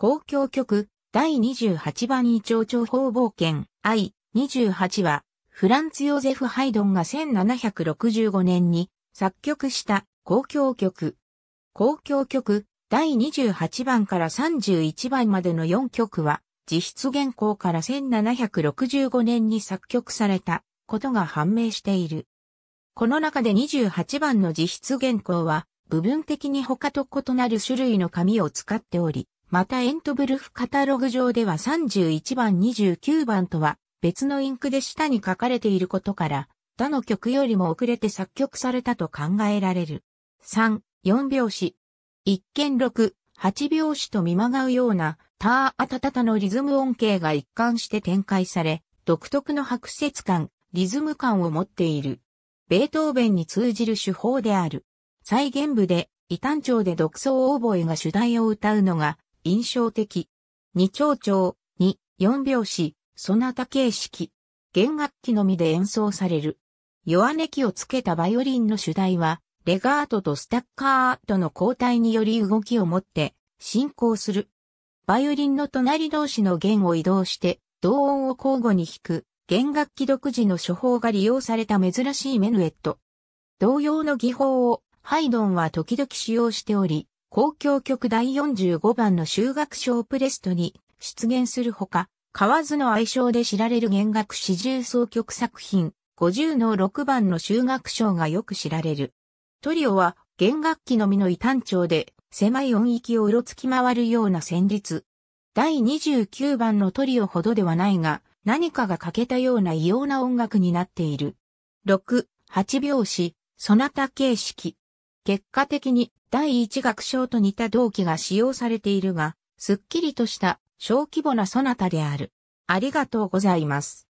公共曲第28番委長長方冒険 I28 はフランツ・ヨーゼフ・ハイドンが1765年に作曲した公共曲。公共曲第28番から31番までの4曲は実質原稿から1765年に作曲されたことが判明している。この中で28番の実質原稿は部分的に他と異なる種類の紙を使っており、またエントブルフカタログ上では31番29番とは別のインクで下に書かれていることから、他の曲よりも遅れて作曲されたと考えられる。3、4拍子。一見6、8拍子と見まがうような、ターアタタタのリズム音形が一貫して展開され、独特の白節感、リズム感を持っている。ベートーベンに通じる手法である。再現部で、異端調で独奏オーボエが主題を歌うのが印象的。二丁調、二、四拍子、そなた形式。弦楽器のみで演奏される。弱音器をつけたバイオリンの主題は、レガートとスタッカートの交代により動きを持って進行する。バイオリンの隣同士の弦を移動して同音を交互に弾く弦楽器独自の処方が利用された珍しいメヌエット。同様の技法をハイドンは時々使用しており、公共曲第45番の修学賞プレストに出現するほか、河津の愛称で知られる弦楽四重奏曲作品50の6番の修学賞がよく知られる。トリオは弦楽器のみの異端調で狭い音域をうろつき回るような旋律。第29番のトリオほどではないが、何かが欠けたような異様な音楽になっている。6、8拍子、ソナタ形式。結果的に第一楽章と似た動機が使用されているが、すっきりとした小規模なそなたである。ありがとうございます。